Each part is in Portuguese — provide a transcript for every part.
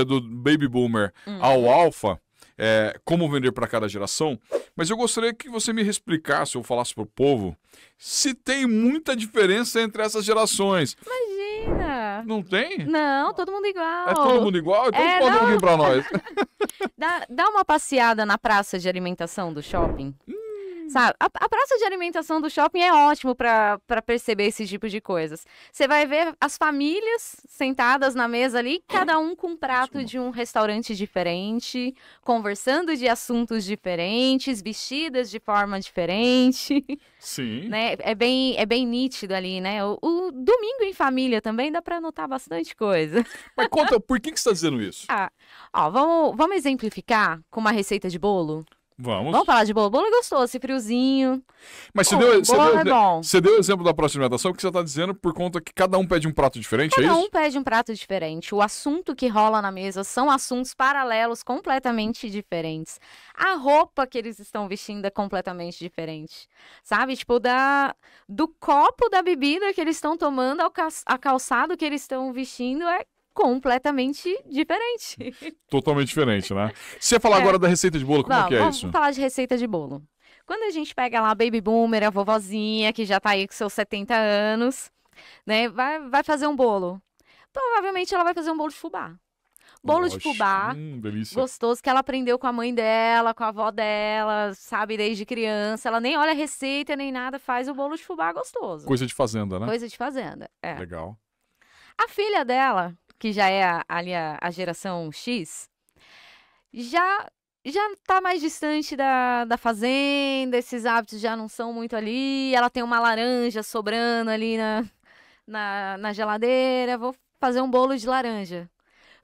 É do baby boomer uhum. ao alfa, é, como vender para cada geração, mas eu gostaria que você me explicasse ou falasse para o povo se tem muita diferença entre essas gerações. Imagina! Não tem? Não, todo mundo igual. É todo mundo igual? Então é, pode não... vir para nós. dá, dá uma passeada na praça de alimentação do shopping. Sabe? A, a, praça de alimentação do shopping é ótimo para perceber esse tipo de coisas. Você vai ver as famílias sentadas na mesa ali, cada um com um prato de um restaurante diferente, conversando de assuntos diferentes, vestidas de forma diferente. Sim. Né? É, bem, é bem nítido ali, né? O, o domingo em família também dá para notar bastante coisa. Mas conta, por que, que você está dizendo isso? Ah, ó, vamos, vamos exemplificar com uma receita de bolo? Vamos. Vamos falar de bolo. Bolo é gostoso, esse friozinho. Mas você deu, você, deu, é bom. você deu exemplo da próxima alimentação que você está dizendo por conta que cada um pede um prato diferente, é cada é isso? Cada um pede um prato diferente. O assunto que rola na mesa são assuntos paralelos, completamente diferentes. A roupa que eles estão vestindo é completamente diferente. Sabe? Tipo, da, do copo da bebida que eles estão tomando ao calçado que eles estão vestindo é completamente diferente. Totalmente diferente, né? Se ia falar é. agora da receita de bolo, como é Não, é que é vamos isso? Vamos falar de receita de bolo. Quando a gente pega lá a baby boomer, a vovozinha, que já tá aí com seus 70 anos, né, vai, vai fazer um bolo. Provavelmente ela vai fazer um bolo de fubá. Bolo de fubá, hum, gostoso, que ela aprendeu com a mãe dela, com a avó dela, sabe, desde criança. Ela nem olha a receita, nem nada, faz o bolo de fubá gostoso. Coisa de fazenda, né? Coisa de fazenda, é. Legal. A filha dela que já é a, ali a, a geração X, já já tá mais distante da, da fazenda, esses hábitos já não são muito ali. Ela tem uma laranja sobrando ali na, na, na geladeira, vou fazer um bolo de laranja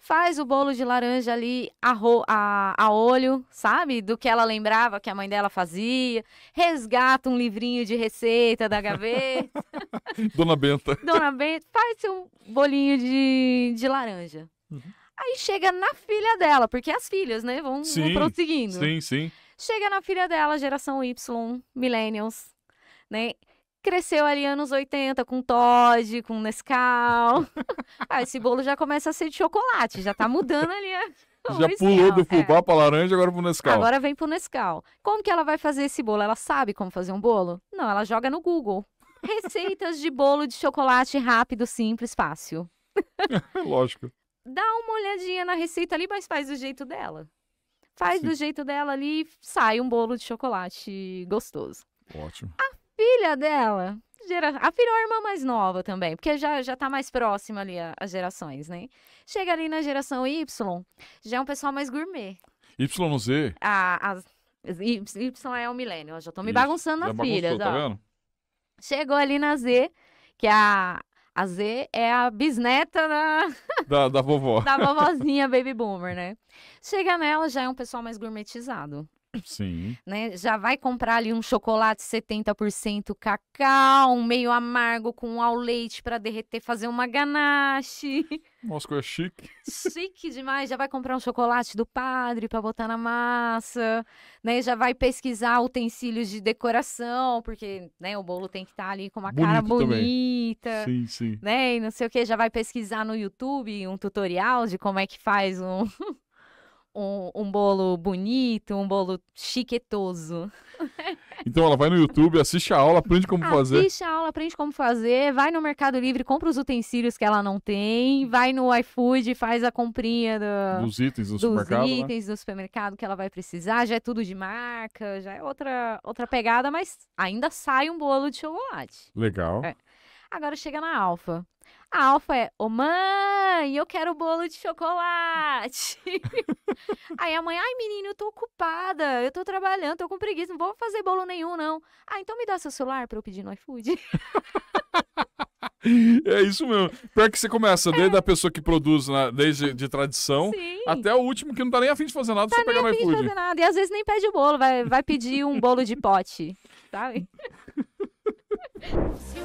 faz o bolo de laranja ali a, a, a, olho, sabe? Do que ela lembrava que a mãe dela fazia, resgata um livrinho de receita da gaveta. Dona Benta. Dona Benta, faz seu bolinho de, de laranja. Uhum. Aí chega na filha dela, porque as filhas, né, vão, sim, vão prosseguindo. Sim, sim. Chega na filha dela, geração Y, millennials, né? cresceu ali anos 80 com Todd, com Nescau. ah, esse bolo já começa a ser de chocolate, já tá mudando ali. A... Já pulou do é. fubá é. pra laranja, agora pro Nescau. Agora vem pro Nescau. Como que ela vai fazer esse bolo? Ela sabe como fazer um bolo? Não, ela joga no Google. Receitas de bolo de chocolate rápido, simples, fácil. Lógico. Dá uma olhadinha na receita ali, mas faz do jeito dela. Faz Sim. do jeito dela ali, sai um bolo de chocolate gostoso. Ótimo. A filha dela. Gera... A filha é a irmã mais nova também, porque já, já tá mais próxima ali as gerações, né? Chega ali na geração Y, já é um pessoal mais gourmet. Y A, a, y, y é o milênio, já tô me Isso. bagunçando nas filhas, tá Vendo? Chegou ali na Z, que a, a Z é a bisneta da... Da, da vovó. da vovozinha baby boomer, né? Chega nela, já é um pessoal mais gourmetizado. Sim. Né? Já vai comprar ali um chocolate 70% cacau, um meio amargo com ao leite para derreter, fazer uma ganache. Nossa, é chique. Chique demais. Já vai comprar um chocolate do padre para botar na massa, né? Já vai pesquisar utensílios de decoração, porque, né, o bolo tem que estar tá ali com uma Bonito cara bonita. Também. Sim, sim. Né? E não sei o que, já vai pesquisar no YouTube um tutorial de como é que faz um um, um bolo bonito, um bolo chiquetoso. Então ela vai no YouTube, assiste a aula, aprende como assiste fazer. Assiste a aula, aprende como fazer, vai no Mercado Livre, compra os utensílios que ela não tem, vai no iFood, faz a comprinha do, dos itens do dos supermercado. Né? itens né? do supermercado que ela vai precisar, já é tudo de marca, já é outra, outra pegada, mas ainda sai um bolo de chocolate. Legal. É. Agora chega na alfa. A alfa é, ô oh, mãe, eu quero bolo de chocolate. Aí a mãe, ai menino, eu tô ocupada, eu tô trabalhando, tô com preguiça, não vou fazer bolo nenhum não. Ah, então me dá seu celular pra eu pedir no iFood. É isso mesmo. Pior que você começa, desde a é. pessoa que produz desde de tradição Sim. até o último que não tá nem afim de fazer nada, tá só no iFood. Não fazer nada. E às vezes nem pede o bolo, vai, vai pedir um bolo de pote. Sabe?